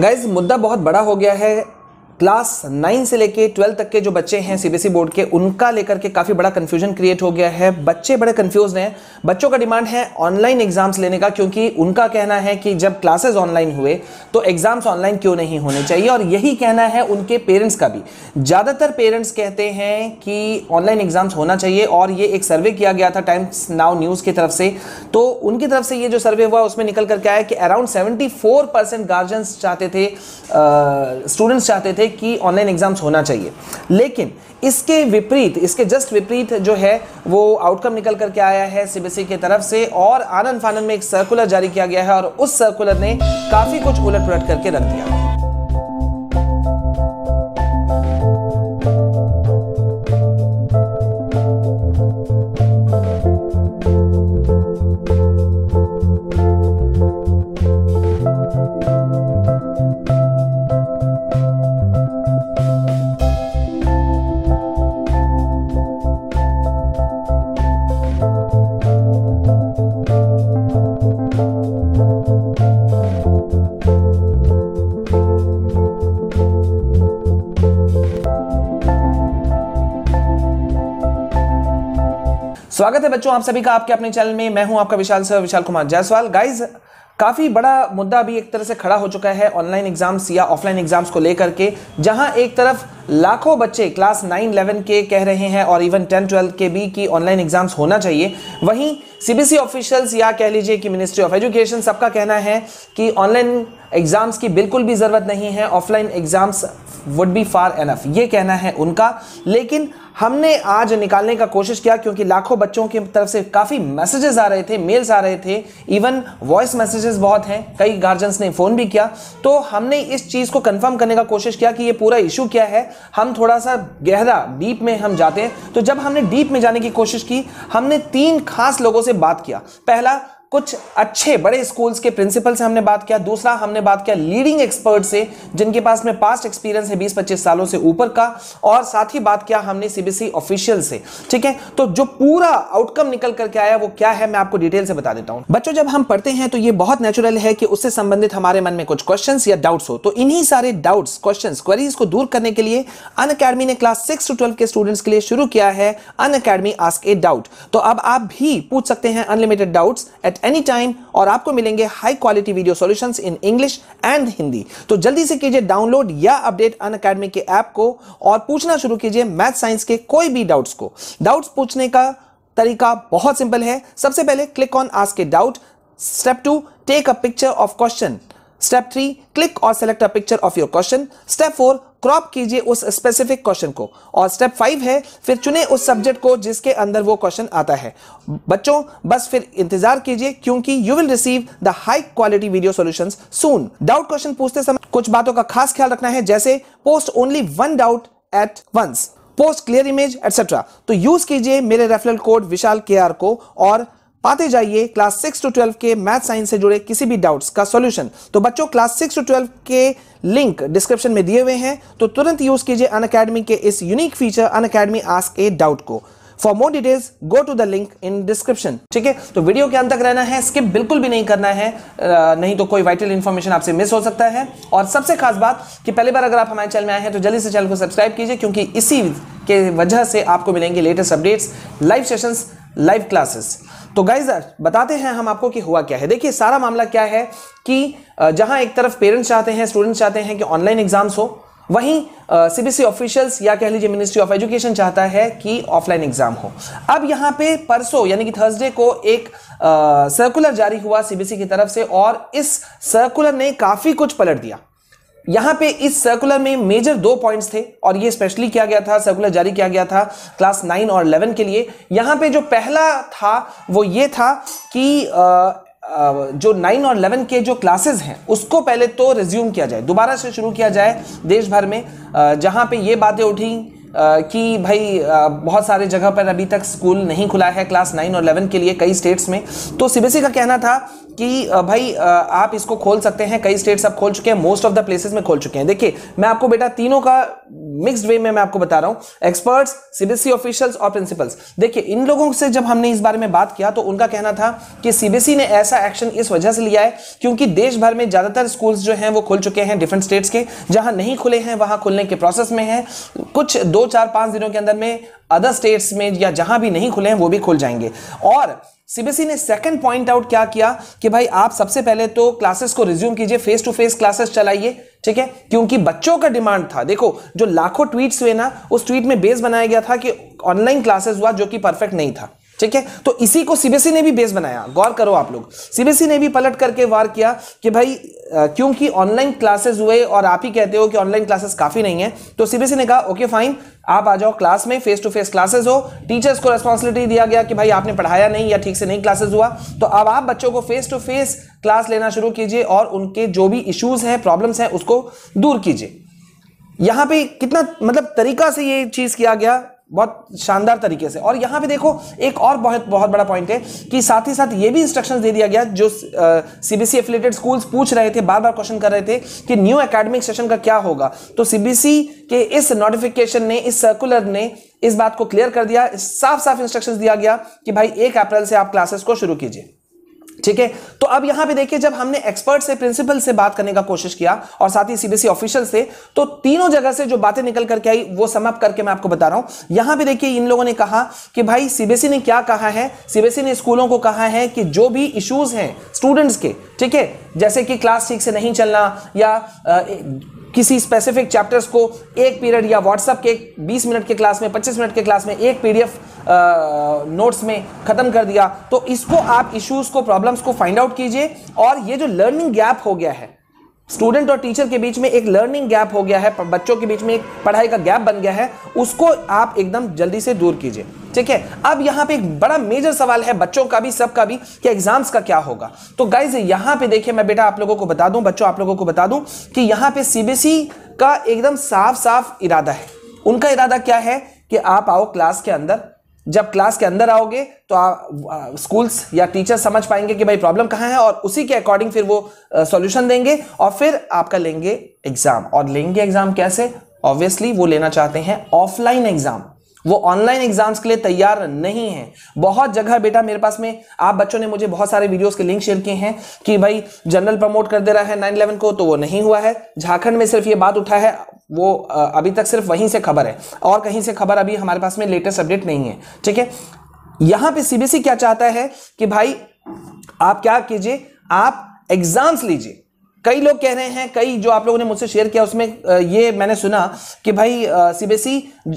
guys मुद्दा बहुत बड़ा हो गया है क्लास नाइन से लेके ट्वेल्थ तक के जो बच्चे हैं सीबीएसई e बोर्ड के उनका लेकर के काफ़ी बड़ा कन्फ्यूजन क्रिएट हो गया है बच्चे बड़े कन्फ्यूज हैं बच्चों का डिमांड है ऑनलाइन एग्जाम्स लेने का क्योंकि उनका कहना है कि जब क्लासेस ऑनलाइन हुए तो एग्जाम्स ऑनलाइन क्यों नहीं होने चाहिए और यही कहना है उनके पेरेंट्स का भी ज़्यादातर पेरेंट्स कहते हैं कि ऑनलाइन एग्जाम्स होना चाहिए और ये एक सर्वे किया गया था टाइम्स नाउ न्यूज़ की तरफ से तो उनकी तरफ से ये जो सर्वे हुआ उसमें निकल करके आया कि अराउंड सेवेंटी फोर गार्जियंस चाहते थे स्टूडेंट्स चाहते थे है कि ऑनलाइन एग्जाम्स होना चाहिए लेकिन इसके विपरीत इसके जस्ट विपरीत जो है वो आउटकम निकल करके आया है सीबीएसई e की तरफ से और आनंद फानंद में एक सर्कुलर जारी किया गया है और उस सर्कुलर ने काफ़ी कुछ उलट पुलट करके रख दिया स्वागत है बच्चों आप सभी का आपके अपने चैनल में मैं हूं आपका विशाल सर विशाल कुमार जायसवाल गाइज काफ़ी बड़ा मुद्दा भी एक तरह से खड़ा हो चुका है ऑनलाइन एग्जाम्स या ऑफलाइन एग्जाम्स को लेकर के जहां एक तरफ लाखों बच्चे क्लास 9, 11 के कह रहे हैं और इवन 10, ट्वेल्व के भी कि ऑनलाइन एग्जाम्स होना चाहिए वहीं सीबीसी ऑफिशियल्स या कह लीजिए कि मिनिस्ट्री ऑफ एजुकेशन सबका कहना है कि ऑनलाइन एग्ज़ाम्स की बिल्कुल भी ज़रूरत नहीं है offline exams would be far enough ये कहना है उनका लेकिन हमने आज निकालने का कोशिश किया क्योंकि लाखों बच्चों की तरफ से काफ़ी मैसेजेस आ रहे थे मेल्स आ रहे थे इवन वॉइस मैसेजेस बहुत हैं कई गार्जियंस ने फ़ोन भी किया तो हमने इस चीज़ को कंफर्म करने का कोशिश किया कि ये पूरा इशू क्या है हम थोड़ा सा गहरा डीप में हम जाते हैं तो जब हमने डीप में जाने की कोशिश की हमने तीन खास लोगों से बात किया पहला कुछ अच्छे बड़े स्कूल्स के प्रिंसिपल से हमने बात किया दूसरा हमने बात किया लीडिंग एक्सपर्ट से जिनके पास में पास्ट एक्सपीरियंस है 20-25 सालों से ऊपर का और साथ ही बात किया हमने सीबीसी ऑफिशियल से ठीक है तो जो पूरा आउटकम निकल करके आया वो क्या है मैं आपको डिटेल से बता देता हूं बच्चों जब हम पढ़ते हैं तो ये बहुत नेचुरल है कि उससे संबंधित हमारे मन में कुछ क्वेश्चन या डाउट्स हो तो इन्हीं सारे डाउट क्वेश्चन क्वेरीज को दूर करने के लिए अन अकेडमी ने क्लास सिक्स टू ट्वेल्व के स्टूडेंट्स के लिए शुरू किया है Unacademy ask a doubt तो अब आप भी पूछ सकते हैं unlimited doubts at at any time और आपको मिलेंगे high quality video solution in English and Hindi तो जल्दी से कीजिए डाउनलोड या अपडेट अन अकेडमी के ऐप को और पूछना शुरू कीजिए मैथ साइंस के कोई भी डाउट्स को डाउट्स पूछने का तरीका बहुत सिंपल है सबसे पहले click on ask a doubt step two take a picture of question step three click और select a picture of your question step four crop कीजिए उस स्पेसिफिक क्वेश्चन को और स्टेप फाइव है फिर चुने उस सब्जेक्ट को जिसके अंदर वो क्वेश्चन आता है बच्चों बस फिर इंतजार कीजिए क्योंकि you will receive the high quality video solutions soon doubt question पूछते समय कुछ बातों का खास ख्याल रखना है जैसे post only one doubt at once post clear image etcetera तो यूज कीजिए मेरे रेफरल कोड विशाल के को और पाते जाइए क्लास सिक्स टू ट्वेल्व के मैथ साइंस से जुड़े किसी भी डाउट्स का सॉल्यूशन तो बच्चों क्लास सिक्स टू ट्वेल्व के लिंक डिस्क्रिप्शन में दिए हुए हैं तो तुरंत यूज कीजिए अन के इस unique feature Unacademy ask a doubt को for more details go to the link in description ठीक है तो वीडियो के अंत तक रहना है स्किप बिल्कुल भी नहीं करना है नहीं तो कोई वाइटल इन्फॉर्मेशन आपसे मिस हो सकता है और सबसे खास बात कि पहली बार अगर आप हमारे चैनल में आए हैं तो जल्दी से चैनल को सब्सक्राइब कीजिए क्योंकि इसी के वजह से आपको मिलेंगे latest updates live sessions live classes तो गाइज बताते हैं हम आपको कि हुआ क्या है देखिए सारा मामला क्या है कि जहां एक तरफ पेरेंट्स चाहते हैं स्टूडेंट्स चाहते हैं कि ऑनलाइन एग्जाम्स हो वहीं सीबीसी ऑफिशियल्स या कह लीजिए मिनिस्ट्री ऑफ एजुकेशन चाहता है कि ऑफलाइन एग्जाम हो अब यहां पे परसों यानी कि थर्सडे को एक सर्कुलर जारी हुआ सीबीसी की तरफ से और इस सर्कुलर ने काफी कुछ पलट दिया यहां पे इस सर्कुलर में मेजर दो पॉइंट्स थे और ये स्पेशली किया गया था सर्कुलर जारी किया गया था क्लास नाइन और इलेवन के लिए यहां पे जो पहला था वो ये था कि आ, जो नाइन और इलेवन के जो क्लासेस हैं उसको पहले तो रिज्यूम किया जाए दोबारा से शुरू किया जाए देश भर में जहाँ पे ये बातें उठी कि भाई बहुत सारे जगह पर अभी तक स्कूल नहीं खुला है क्लास नाइन और इलेवन के लिए कई स्टेट्स में तो सीबीएसई e का कहना था कि भाई आप इसको खोल सकते हैं कई स्टेट्स आप खोल चुके हैं मोस्ट ऑफ द प्लेसेस में खोल चुके हैं देखिए मैं आपको बेटा तीनों का मिक्स्ड वे में मैं आपको बता रहा हूं एक्सपर्ट्स सीबीएसई ऑफिशियल्स और प्रिंसिपल्स देखिए इन लोगों से जब हमने इस बारे में बात किया तो उनका कहना था कि सीबीएसई e ने ऐसा एक्शन इस वजह से लिया है क्योंकि देश भर में ज्यादातर स्कूल्स जो हैं वो खुल चुके हैं डिफरेंट स्टेट्स के जहां नहीं खुले हैं वहां खुलने के प्रोसेस में है कुछ दो चार पांच दिनों के अंदर में अदर स्टेट्स में या जहां भी नहीं खुले हैं वो भी खुल जाएंगे और सीबीएसई ने सेकंड पॉइंट आउट क्या किया कि भाई आप सबसे पहले तो क्लासेस को रिज्यूम कीजिए फेस टू फेस क्लासेस चलाइए ठीक है क्योंकि बच्चों का डिमांड था देखो जो लाखों ट्वीट्स हुए ना उस ट्वीट में बेस बनाया गया था कि ऑनलाइन क्लासेस हुआ जो कि परफेक्ट नहीं था ठीक है तो इसी को सीबीएसई e ने भी बेस बनाया गौर करो आप लोग सीबीएसई e ने भी पलट करके वार किया कि भाई क्योंकि ऑनलाइन क्लासेस हुए और आप ही कहते हो कि ऑनलाइन क्लासेस काफी नहीं है तो सीबीएसई e ने कहा ओके फाइन आप आ जाओ क्लास में फेस टू फेस क्लासेस हो टीचर्स को रेस्पॉन्सिबिलिटी दिया गया कि भाई आपने पढ़ाया नहीं या ठीक से नहीं क्लासेस हुआ तो अब आप बच्चों को फेस टू फेस क्लास लेना शुरू कीजिए और उनके जो भी इश्यूज हैं प्रॉब्लम्स हैं उसको दूर कीजिए यहां पे कितना मतलब तरीका से ये चीज किया गया बहुत शानदार तरीके से और यहां पे देखो एक और बहुत बहुत बड़ा पॉइंट है कि साथ ही साथ ये भी इंस्ट्रक्शंस दे दिया गया जो सीबीसी एफिलेटेड स्कूल्स पूछ रहे थे बार बार क्वेश्चन कर रहे थे कि न्यू एकेडमिक सेशन का क्या होगा तो सीबीसी के इस नोटिफिकेशन ने इस सर्कुलर ने इस बात को क्लियर कर दिया साफ साफ इंस्ट्रक्शन दिया गया कि भाई एक अप्रैल से आप क्लासेस को शुरू कीजिए ठीक है तो अब यहां पे देखिए जब हमने एक्सपर्ट से प्रिंसिपल से बात करने का कोशिश किया और साथ ही सीबीएसई ऑफिशियल से तो तीनों जगह से जो बातें निकल करके आई वो समअप करके मैं आपको बता रहा हूं यहां पे देखिए इन लोगों ने कहा कि भाई सीबीएसई ने क्या कहा है सीबीएसई ने स्कूलों को कहा है कि जो भी इश्यूज हैं स्टूडेंट्स के ठीक है जैसे कि क्लास ठीक से नहीं चलना या किसी स्पेसिफिक चैप्टर्स को एक पीरियड या व्हाट्सअप के 20 मिनट के क्लास में 25 मिनट के क्लास में एक पीडीएफ नोट्स में ख़त्म कर दिया तो इसको आप इश्यूज को प्रॉब्लम्स को फाइंड आउट कीजिए और ये जो लर्निंग गैप हो गया है स्टूडेंट और टीचर के बीच में एक लर्निंग गैप हो गया है बच्चों के बीच में एक पढ़ाई का गैप बन गया है उसको आप एकदम जल्दी से दूर कीजिए ठीक है अब यहाँ पे एक बड़ा मेजर सवाल है बच्चों का भी सबका भी कि एग्जाम्स का क्या होगा तो गाइज यहाँ पे देखिए मैं बेटा आप लोगों को बता दूं बच्चों आप लोगों को बता दूं कि यहाँ पे सीबीएसई e का एकदम साफ साफ इरादा है उनका इरादा क्या है कि आप आओ क्लास के अंदर जब क्लास के अंदर आओगे तो आप स्कूल्स या टीचर्स समझ पाएंगे कि भाई प्रॉब्लम कहाँ है और उसी के अकॉर्डिंग फिर वो सॉल्यूशन देंगे और फिर आपका लेंगे एग्जाम और लेंगे एग्जाम कैसे ऑब्वियसली वो लेना चाहते हैं ऑफलाइन एग्जाम वो ऑनलाइन एग्जाम्स के लिए तैयार नहीं है बहुत जगह बेटा मेरे पास में आप बच्चों ने मुझे बहुत सारे वीडियोस के लिंक शेयर किए हैं कि भाई जनरल प्रमोट कर दे रहा है नाइन इलेवन को तो वो नहीं हुआ है झारखंड में सिर्फ ये बात उठा है वो अभी तक सिर्फ वहीं से खबर है और कहीं से खबर अभी हमारे पास में लेटेस्ट अपडेट नहीं है ठीक है यहां पे सीबीएसई क्या चाहता है कि भाई आप क्या कीजिए आप एग्जाम्स लीजिए कई लोग कह रहे हैं कई जो आप लोगों ने मुझसे शेयर किया उसमें ये मैंने सुना कि भाई सीबीएसई e,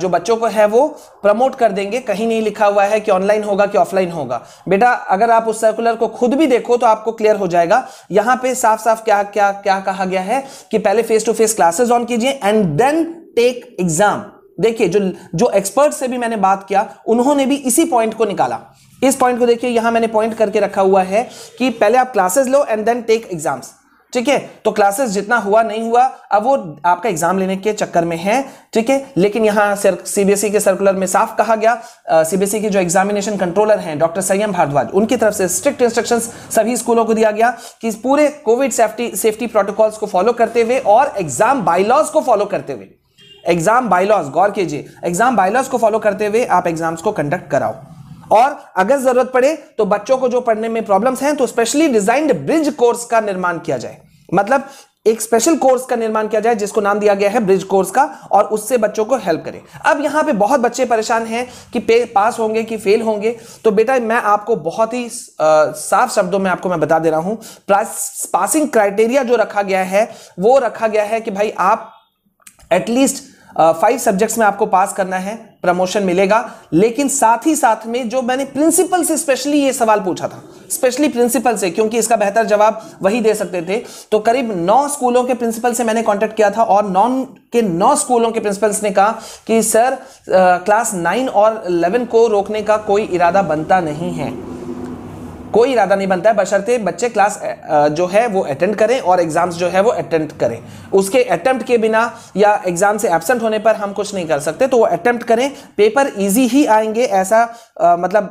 जो बच्चों को है वो प्रमोट कर देंगे कहीं नहीं लिखा हुआ है कि ऑनलाइन होगा कि ऑफलाइन होगा बेटा अगर आप उस सर्कुलर को खुद भी देखो तो आपको क्लियर हो जाएगा यहां पे साफ साफ क्या क्या क्या कहा गया है कि पहले face to face classes on कीजिए एंड देन टेक एग्जाम देखिए जो जो एक्सपर्ट से भी मैंने बात किया उन्होंने भी इसी पॉइंट को निकाला इस पॉइंट को देखिए यहां मैंने पॉइंट करके रखा हुआ है कि पहले आप क्लासेस लो एंड देन टेक एग्जाम्स ठीक है तो क्लासेस जितना हुआ नहीं हुआ अब वो आपका एग्जाम लेने के चक्कर में है ठीक है लेकिन यहां सीबीएसई e के सर्कुलर में साफ कहा गया सीबीएसई e के जो एग्जामिनेशन कंट्रोलर हैं डॉक्टर संयम भारद्वाज उनकी तरफ से स्ट्रिक्ट इंस्ट्रक्शंस सभी स्कूलों को दिया गया कि पूरे कोविड सेफ्टी सेफ्टी प्रोटोकॉल्स को फॉलो करते हुए और एग्जाम बाईलॉज को फॉलो करते हुए एग्जाम बायलॉज गौर कीजिए एग्जाम बायलॉज को फॉलो करते हुए आप एग्जाम्स को कंडक्ट कराओ और अगर जरूरत पड़े तो बच्चों को जो पढ़ने में प्रॉब्लम्स हैं तो स्पेशली डिजाइंड ब्रिज कोर्स का निर्माण किया जाए मतलब एक स्पेशल कोर्स का निर्माण किया जाए जिसको नाम दिया गया है ब्रिज कोर्स का और उससे बच्चों को हेल्प करें अब यहां पे बहुत बच्चे परेशान हैं कि पे पास होंगे कि फेल होंगे तो बेटा मैं आपको बहुत ही आ, साफ शब्दों में आपको मैं बता दे रहा हूँ पासिंग क्राइटेरिया जो रखा गया है वो रखा गया है कि भाई आप एटलीस्ट फाइव सब्जेक्ट्स में आपको पास करना है प्रमोशन मिलेगा लेकिन साथ ही साथ में जो मैंने प्रिंसिपल से स्पेशली ये सवाल पूछा था स्पेशली प्रिंसिपल से क्योंकि इसका बेहतर जवाब वही दे सकते थे तो करीब नौ स्कूलों के प्रिंसिपल से मैंने कांटेक्ट किया था और नॉन के नौ स्कूलों के प्रिंसिपल्स ने कहा कि सर आ, क्लास नाइन और इलेवन को रोकने का कोई इरादा बनता नहीं है कोई इरादा नहीं बनता है बशर्ते बच्चे क्लास जो है वो अटेंड करें और एग्जाम्स जो है वो अटेंड करें उसके अटेम्प्ट के बिना या एग्जाम से एबसेंट होने पर हम कुछ नहीं कर सकते तो वो अटेम्प्ट करें पेपर इजी ही आएंगे ऐसा आ, मतलब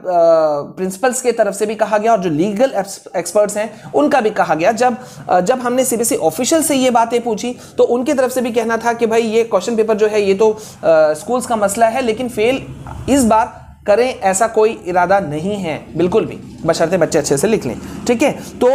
प्रिंसिपल्स के तरफ से भी कहा गया और जो लीगल एक्सपर्ट्स हैं उनका भी कहा गया जब आ, जब हमने सीबीएसई ऑफिशियल से ये बातें पूछी तो उनकी तरफ से भी कहना था कि भाई ये क्वेश्चन पेपर जो है ये तो स्कूल्स का मसला है लेकिन फेल इस बार करें ऐसा कोई इरादा नहीं है बिल्कुल भी बशर्ते बच्चे अच्छे से लिख लें ठीक है तो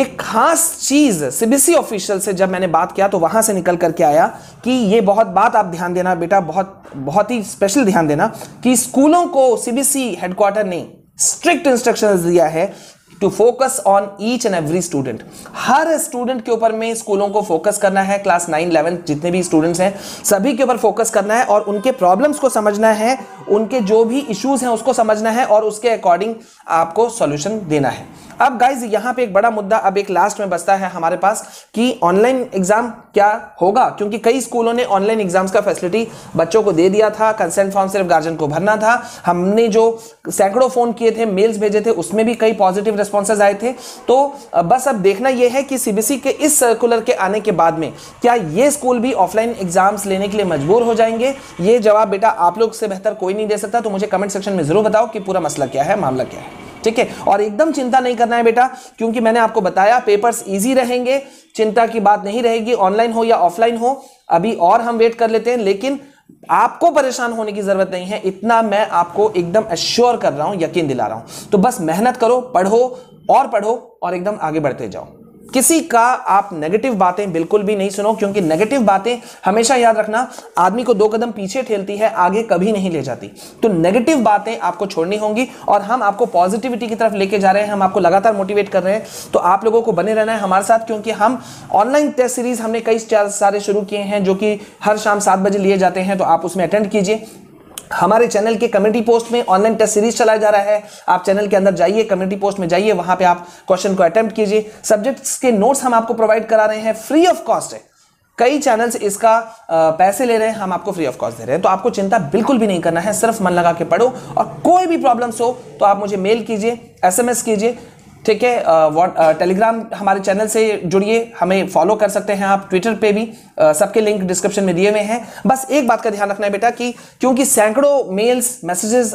एक खास चीज़ सीबीसी ऑफिशियल से जब मैंने बात किया तो वहाँ से निकल करके आया कि ये बहुत बात आप ध्यान देना बेटा बहुत बहुत ही स्पेशल ध्यान देना कि स्कूलों को सीबीसी हेडक्वार्टर ने स्ट्रिक्ट इंस्ट्रक्शंस दिया है to focus on each and every student हर स्टूडेंट के ऊपर में स्कूलों को फोकस करना है क्लास नाइन इलेवन जितने भी स्टूडेंट्स हैं सभी के ऊपर फोकस करना है और उनके प्रॉब्लम्स को समझना है उनके जो भी इश्यूज हैं उसको समझना है और उसके अकॉर्डिंग आपको सॉल्यूशन देना है अब गाइज यहाँ पे एक बड़ा मुद्दा अब एक लास्ट में बचता है हमारे पास कि ऑनलाइन एग्जाम क्या होगा क्योंकि कई स्कूलों ने ऑनलाइन एग्जाम्स का फैसिलिटी बच्चों को दे दिया था कंसेंट फॉर्म सिर्फ गार्जियन को भरना था हमने जो सैकड़ों फोन किए थे मेल्स भेजे थे उसमें भी कई पॉजिटिव रिस्पॉन्सेज आए थे तो बस अब देखना यह है कि सी के इस सर्कुलर के आने के बाद में क्या ये स्कूल भी ऑफलाइन एग्जाम्स लेने के लिए मजबूर हो जाएंगे ये जवाब बेटा आप लोग से बेहतर कोई नहीं नहीं दे सकता तो मुझे कमेंट सेक्शन में जरूर बताओ कि पूरा मसला क्या है मामला क्या है ठीक है और एकदम चिंता नहीं करना है बेटा क्योंकि मैंने आपको बताया पेपर्स इजी रहेंगे चिंता की बात नहीं रहेगी ऑनलाइन हो या ऑफलाइन हो अभी और हम वेट कर लेते हैं लेकिन आपको परेशान होने की जरूरत नहीं है इतना मैं आपको एकदम एश्योर कर रहा हूं यकीन दिला रहा हूं तो बस मेहनत करो पढ़ो और पढ़ो और एकदम आगे बढ़ते जाओ किसी का आप नेगेटिव बातें बिल्कुल भी नहीं सुनो क्योंकि नेगेटिव बातें हमेशा याद रखना आदमी को दो कदम पीछे ठेलती है आगे कभी नहीं ले जाती तो नेगेटिव बातें आपको छोड़नी होंगी और हम आपको पॉजिटिविटी की तरफ लेके जा रहे हैं हम आपको लगातार मोटिवेट कर रहे हैं तो आप लोगों को बने रहना है हमारे साथ क्योंकि हम ऑनलाइन टेस्ट सीरीज हमने कई सारे शुरू किए हैं जो कि हर शाम सात बजे लिए जाते हैं तो आप उसमें अटेंड कीजिए हमारे चैनल के कम्युनिटी पोस्ट में ऑनलाइन टेस्ट सीरीज चलाया जा रहा है आप चैनल के अंदर जाइए कम्युनिटी पोस्ट में जाइए वहां पे आप क्वेश्चन को अटेम्प्ट कीजिए सब्जेक्ट्स के नोट्स हम आपको प्रोवाइड करा रहे हैं फ्री ऑफ कॉस्ट है कई चैनल्स इसका पैसे ले रहे हैं हम आपको फ्री ऑफ कॉस्ट दे रहे हैं तो आपको चिंता बिल्कुल भी नहीं करना है सिर्फ मन लगा के पढ़ो और कोई भी प्रॉब्लम्स हो तो आप मुझे मेल कीजिए एसएमएस कीजिए ठीक है वॉट uh, टेलीग्राम uh, हमारे चैनल से जुड़िए हमें फॉलो कर सकते हैं आप ट्विटर पे भी uh, सबके लिंक डिस्क्रिप्शन में दिए हुए हैं बस एक बात का ध्यान रखना है बेटा कि क्योंकि सैकड़ों मेल्स मैसेजेस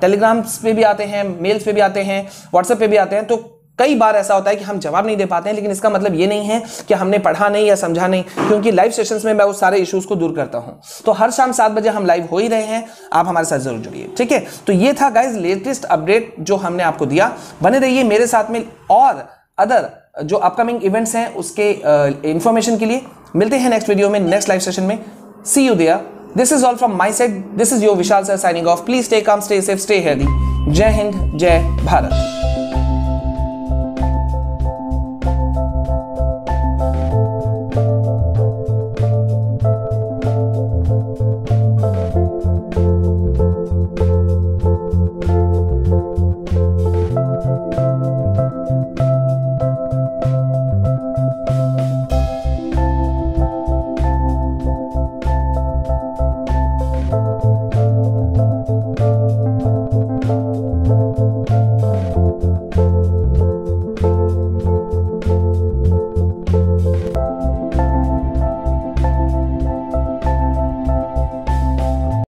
टेलीग्राम्स पे भी आते हैं मेल्स पे भी आते हैं व्हाट्सएप पे भी आते हैं तो कई बार ऐसा होता है कि हम जवाब नहीं दे पाते हैं लेकिन इसका मतलब ये नहीं है कि हमने पढ़ा नहीं या समझा नहीं क्योंकि लाइव सेशन में मैं उस सारे इश्यूज को दूर करता हूं तो हर शाम सात बजे हम लाइव हो ही रहे हैं आप हमारे साथ जरूर जुड़िए ठीक है तो ये था गाइज लेटेस्ट अपडेट जो हमने आपको दिया बने रहिए मेरे साथ में और अदर जो अपकमिंग इवेंट्स हैं उसके इंफॉर्मेशन के लिए मिलते हैं नेक्स्ट वीडियो में नेक्स्ट लाइव सेशन में सी यू दिया this is all from my side this is your Vishal sir signing off please stay calm stay safe stay healthy जय हिंद जय भारत